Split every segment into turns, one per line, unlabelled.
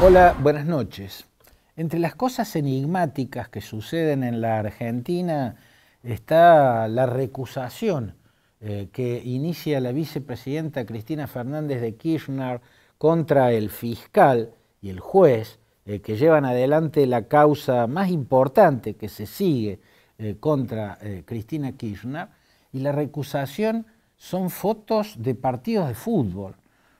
Hola, buenas noches. Entre las cosas enigmáticas que suceden en la Argentina está la recusación eh, que inicia la vicepresidenta Cristina Fernández de Kirchner contra el fiscal y el juez eh, que llevan adelante la causa más importante que se sigue eh, contra Cristina Kirchner. Y la recusación son fotos de partidos de fútbol,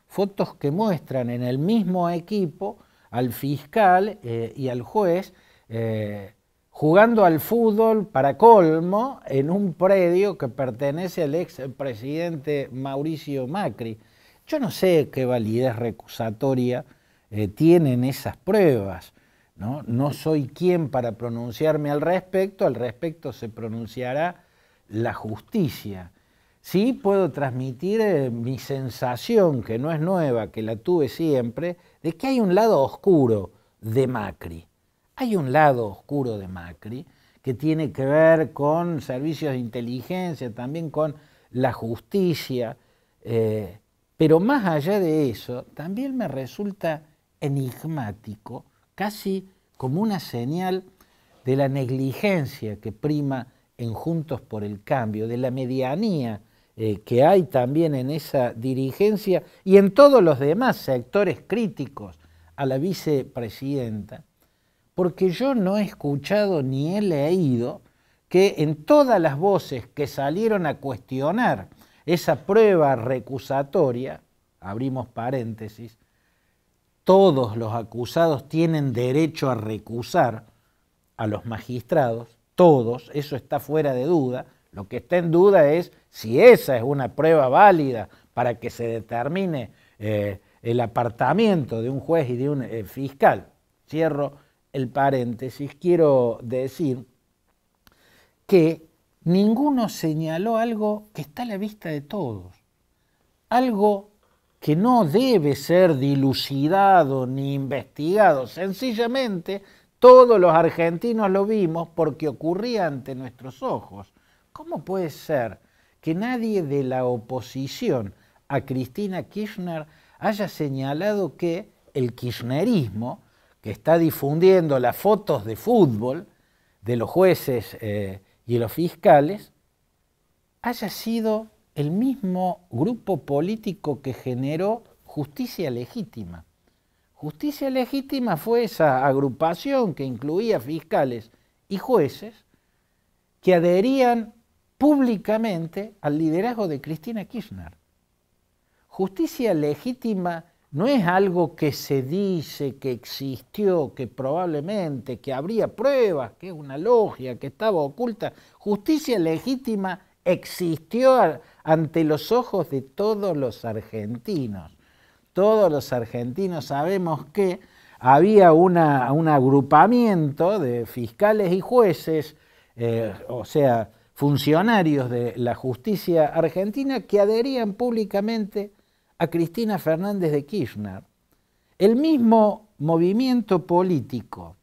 fotos que muestran en el mismo equipo al fiscal eh, y al juez eh, jugando al fútbol para colmo en un predio que pertenece al ex presidente Mauricio Macri. Yo no sé qué validez recusatoria eh, tienen esas pruebas. ¿no? no soy quien para pronunciarme al respecto, al respecto se pronunciará la justicia. Sí puedo transmitir eh, mi sensación, que no es nueva, que la tuve siempre, de que hay un lado oscuro de Macri. Hay un lado oscuro de Macri que tiene que ver con servicios de inteligencia, también con la justicia, eh, pero más allá de eso, también me resulta enigmático, casi como una señal de la negligencia que prima en Juntos por el Cambio, de la medianía eh, que hay también en esa dirigencia y en todos los demás sectores críticos a la vicepresidenta, porque yo no he escuchado ni he leído que en todas las voces que salieron a cuestionar esa prueba recusatoria, abrimos paréntesis, todos los acusados tienen derecho a recusar a los magistrados, todos, eso está fuera de duda, lo que está en duda es si esa es una prueba válida para que se determine eh, el apartamiento de un juez y de un eh, fiscal. Cierro el paréntesis. Quiero decir que ninguno señaló algo que está a la vista de todos, algo que no debe ser dilucidado ni investigado. Sencillamente, todos los argentinos lo vimos porque ocurría ante nuestros ojos. ¿Cómo puede ser que nadie de la oposición a Cristina Kirchner haya señalado que el kirchnerismo, que está difundiendo las fotos de fútbol de los jueces eh, y los fiscales, haya sido el mismo grupo político que generó justicia legítima. Justicia legítima fue esa agrupación que incluía fiscales y jueces que adherían públicamente al liderazgo de Cristina Kirchner. Justicia legítima no es algo que se dice, que existió, que probablemente, que habría pruebas, que es una logia, que estaba oculta. Justicia legítima existió ante los ojos de todos los argentinos. Todos los argentinos sabemos que había un agrupamiento de fiscales y jueces, eh, o sea, funcionarios de la justicia argentina que adherían públicamente a Cristina Fernández de Kirchner. El mismo movimiento político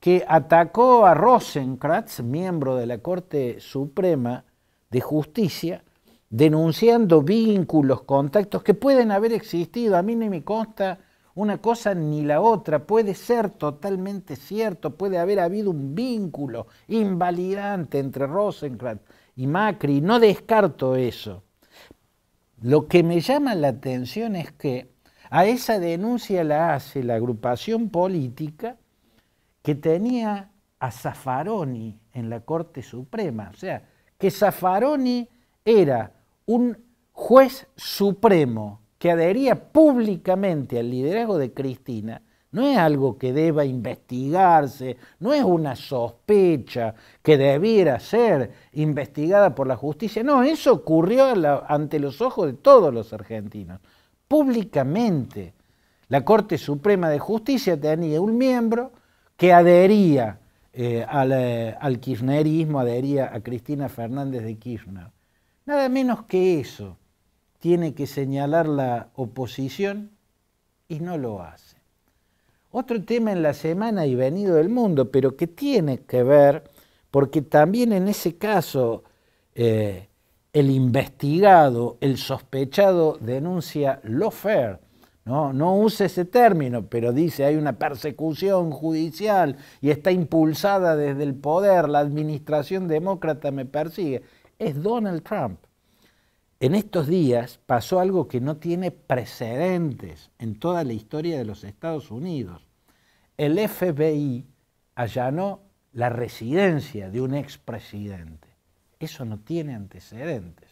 que atacó a Rosenkratz, miembro de la Corte Suprema de Justicia, denunciando vínculos, contactos que pueden haber existido. A mí ni me consta una cosa ni la otra, puede ser totalmente cierto, puede haber habido un vínculo invalidante entre Rosenkrantz y Macri, no descarto eso. Lo que me llama la atención es que a esa denuncia la hace la agrupación política que tenía a Zaffaroni en la Corte Suprema, o sea, que Zaffaroni era un juez supremo que adhería públicamente al liderazgo de Cristina no es algo que deba investigarse, no es una sospecha que debiera ser investigada por la justicia, no, eso ocurrió ante los ojos de todos los argentinos, públicamente. La Corte Suprema de Justicia tenía un miembro que adhería eh, eh, al kirchnerismo, adhería a Cristina Fernández de Kirchner. Nada menos que eso tiene que señalar la oposición y no lo hace. Otro tema en la semana y venido del mundo, pero que tiene que ver, porque también en ese caso eh, el investigado, el sospechado denuncia lo no, no usa ese término, pero dice hay una persecución judicial y está impulsada desde el poder, la administración demócrata me persigue. Es Donald Trump. En estos días pasó algo que no tiene precedentes en toda la historia de los Estados Unidos. El FBI allanó la residencia de un expresidente. Eso no tiene antecedentes.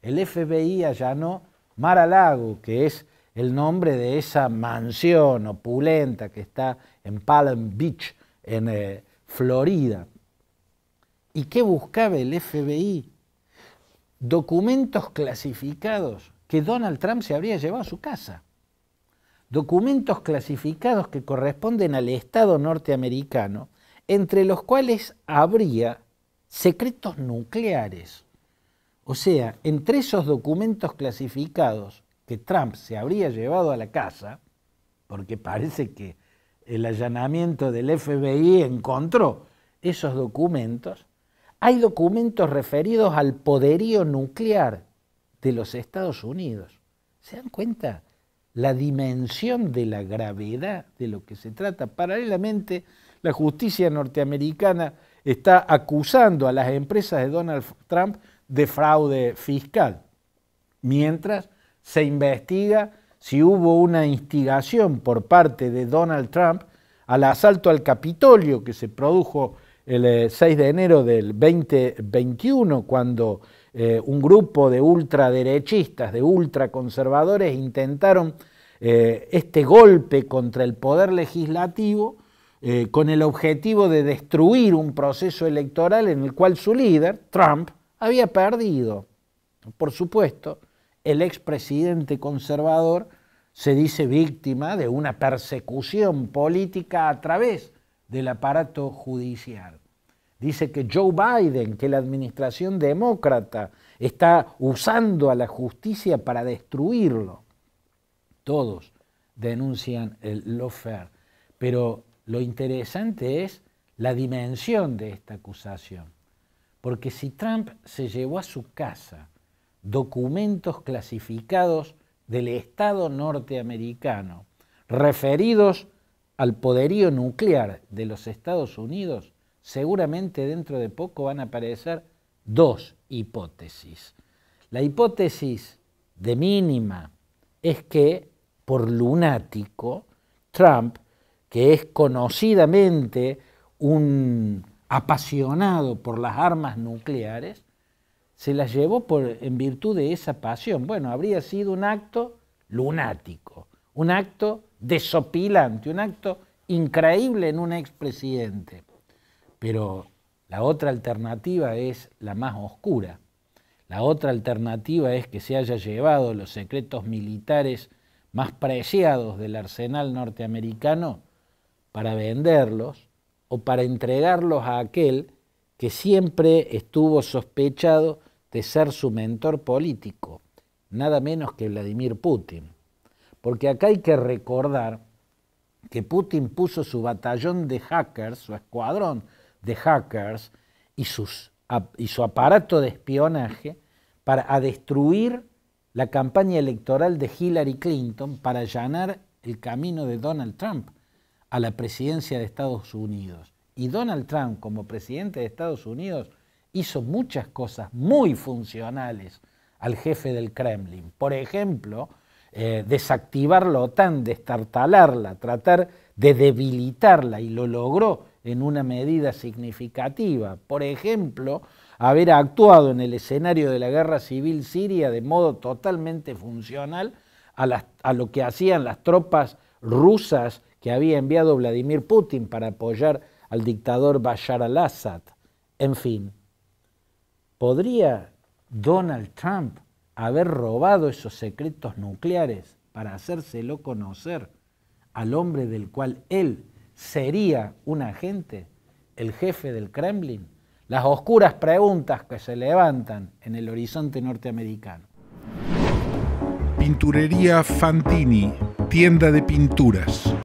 El FBI allanó Mar-a-Lago, que es el nombre de esa mansión opulenta que está en Palm Beach, en eh, Florida. ¿Y qué buscaba el FBI? documentos clasificados que Donald Trump se habría llevado a su casa. Documentos clasificados que corresponden al Estado norteamericano, entre los cuales habría secretos nucleares. O sea, entre esos documentos clasificados que Trump se habría llevado a la casa, porque parece que el allanamiento del FBI encontró esos documentos, hay documentos referidos al poderío nuclear de los Estados Unidos. ¿Se dan cuenta? La dimensión de la gravedad de lo que se trata. Paralelamente, la justicia norteamericana está acusando a las empresas de Donald Trump de fraude fiscal, mientras se investiga si hubo una instigación por parte de Donald Trump al asalto al Capitolio que se produjo el 6 eh, de enero del 2021, cuando eh, un grupo de ultraderechistas, de ultraconservadores, intentaron eh, este golpe contra el poder legislativo con el objetivo de destruir un proceso electoral en el cual su líder, Trump, había perdido. Por supuesto, el expresidente conservador se dice víctima de una persecución política a través del aparato judicial. Dice que Joe Biden, que la administración demócrata está usando a la justicia para destruirlo. Todos denuncian el lawfare, pero lo interesante es la dimensión de esta acusación. Porque si Trump se llevó a su casa documentos clasificados del Estado norteamericano referidos al poderío nuclear de los Estados Unidos, seguramente dentro de poco van a aparecer dos hipótesis. La hipótesis de mínima es que, por lunático, Trump, que es conocidamente un apasionado por las armas nucleares, se las llevó en virtud de esa pasión. Bueno, habría sido un acto lunático un acto desopilante, un acto increíble en un expresidente. Pero la otra alternativa es la más oscura. La otra alternativa es que se haya llevado los secretos militares más preciados del arsenal norteamericano para venderlos o para entregarlos a aquel que siempre estuvo sospechado de ser su mentor político, nada menos que Vladimir Putin. Porque acá hay que recordar que Putin puso su batallón de hackers, su escuadrón de hackers y, su aparato de espionaje para destruir la campaña electoral de Hillary Clinton para allanar el camino de Donald Trump a la presidencia de Estados Unidos. Y Donald Trump como presidente de Estados Unidos hizo muchas cosas muy funcionales al jefe del Kremlin. Por ejemplo, eh, desactivar la OTAN, destartalarla, tratar de debilitarla y lo logró en una medida significativa. Por ejemplo, haber actuado en el escenario de la guerra civil siria de modo totalmente funcional a lo que hacían las tropas rusas que había enviado Vladimir Putin para apoyar al dictador Bashar al-Assad. En fin, ¿podría Donald Trump haber robado esos secretos nucleares para hacérselo conocer al hombre del cual él sería un agente, el jefe del Kremlin, las oscuras preguntas que se levantan en el horizonte norteamericano. Pinturería Fantini, tienda de pinturas.